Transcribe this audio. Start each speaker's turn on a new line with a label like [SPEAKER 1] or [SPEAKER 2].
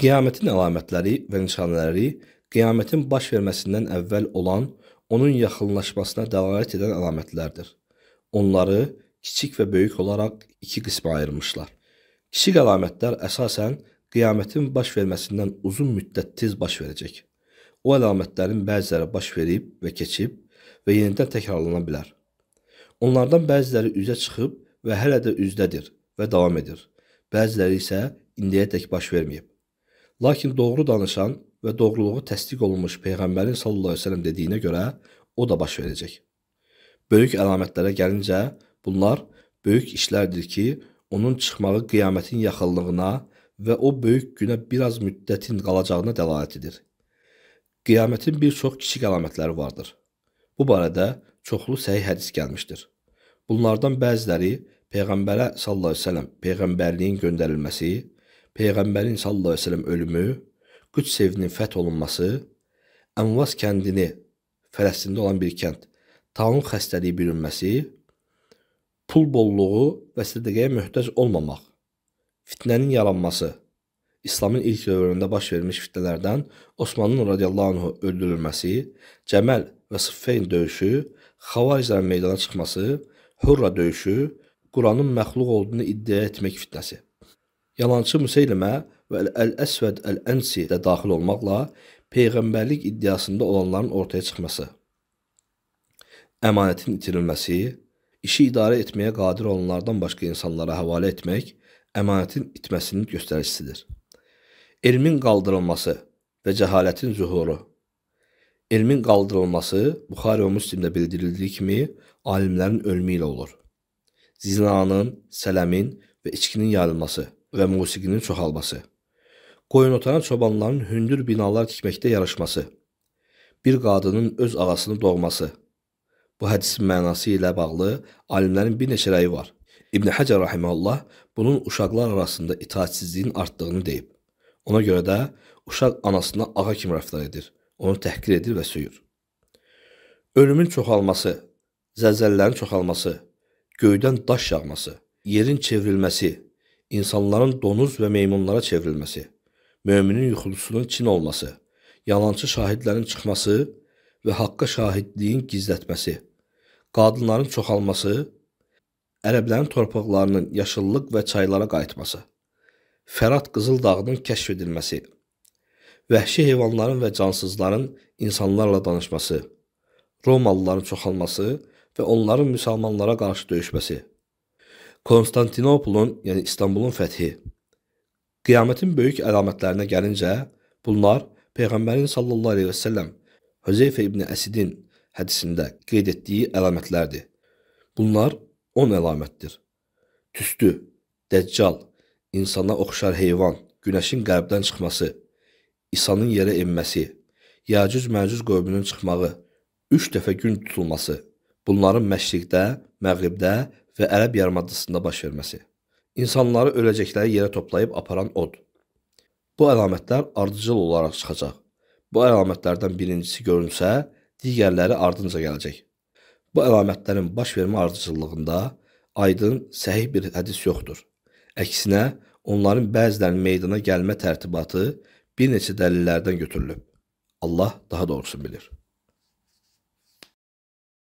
[SPEAKER 1] Qiyamətin əlamətləri və nişanələri qiyamətin baş verməsindən əvvəl olan, onun yaxınlaşmasına dəlalət edən əlamətlərdir. Onları kiçik və böyük olaraq iki qismə ayırmışlar. Kiçik əlamətlər əsasən qiyamətin baş verməsindən uzun müddət tez baş verəcək. O əlamətlərin bəziləri baş verib və keçib və yenidən təkrarlana bilər. Onlardan bəziləri üzə çıxıb və hələ də üzdədir və davam edir. Bəziləri isə indiyədək baş verməyib. Lakin doğru danışan və doğruluğu təsdiq olunmuş Peyğəmbərin sallallahu əleyhi və səlləm dediyinə görə o da baş verəcək. Böyük əlamətlərə gəlincə, bunlar böyük işlərdir ki, onun çıxmağı qiyamətin yaxınlığına və o böyük günə biraz müddətin qalacağına dəlalət edir. Qiyamətin bir çox kiçik əlamətləri vardır. Bu barədə çoxlu səhih hədis gəlmişdir. Bunlardan bəziləri Peyğəmbərə sallallahu əleyhi və səlləm peyğəmbərliyin göndərilməsi, Peyğəmbərin sallallahu əleyhi və səlləm ölümü, Qüds evinin fəth olunması, Ənvas kəndini Fələstində olan bir kənd, taun xəstəliyi bürünməsi, pul bolluğu və sədaqəyə möhtac olmamaq, fitnənin yaranması, İslamın ilk dövründə baş vermiş fitnələrdən Osmanın radiyallahu anhu öldürülməsi, Cəməl və Sıffayn döyüşü, Xavariclərin meydana çıxması, Hurra döyüşü, Quranın məxluq olduğunu iddia etmək fitnəsi. Yalançı Müseylimə və Əl-Əsvəd Əl-Ənsi də daxil olmaqla peyğəmbərlik iddiasında olanların ortaya çıxması, əmanətin itirilməsi, işi idarə etməyə qadir olanlardan başqa insanlara həvalə etmək əmanətin itməsinin göstəricisidir. Elmin qaldırılması və cəhalətin zühuru Elmin qaldırılması Buxari və Müslimdə bildirildiyi kimi alimlərin ölümü ilə olur. Zinanın, sələmin və içkinin yayılması – və musiqinin çoxalması, qoyunotayan çobanların hündür binalar tikməkdə yarışması, bir qadının öz ağasını doğması. Bu hədisin mənası ilə bağlı alimlərin bir neçə rəyi var. İbn Həcər rahimehullah bunun uşaqlar arasında itaatsizliyin artdığını deyib. Ona görə də uşaq anasına ağa kimi rəftar edir, onu təhqir edir və söyür. Ölümün çoxalması, zəlzələlərin çoxalması, göydən daş yağması, yerin çevrilməsi, insanların donuz və meymunlara çevrilməsi, möminin yuxulusunun çin olması, yalançı şahidlərin çıxması və haqqa şahidliyin gizlətməsi, qadınların çoxalması, ərəblərin torpaqlarının yaşıllıq və çaylara qayıtması, Fərat Qızıl dağının kəşf edilməsi, vəhşi heyvanların və cansızların insanlarla danışması, Romalıların çoxalması və onların müsəlmanlara qarşı döyüşməsi. Konstantinopolun, yəni İstanbulun fəthi. Qiyamətin böyük əlamətlərinə gəlincə, bunlar Peyğəmbərin sallallahu əleyhi və səlləm Hüzeyfə ibn Əsidin hədisində qeyd etdiyi əlamətlərdir. Bunlar 10 əlamətdir. Tüstü, Dəccal, insana oxşar heyvan, günəşin qərbdən çıxması, İsanın yerə enməsi, Yacüc-Məcüc qövmünün çıxmağı, 3 dəfə gün tutulması, bunların məşriqdə, məğribdə və Ərəb yarımadasında baş verməsi, insanları öləcəkləri yerə toplayıb aparan od. Bu əlamətlər ardıcıl olaraq çıxacaq. Bu əlamətlərdən birincisi görünsə, digərləri ardınca gələcək. Bu əlamətlərin baş vermə ardıcıllığında aydın, səhih bir hədis yoxdur. Əksinə, onların bəzilərinin meydana gəlmə tərtibatı bir neçə dəlillərdən götürülüb. Allah daha doğrusunu bilir.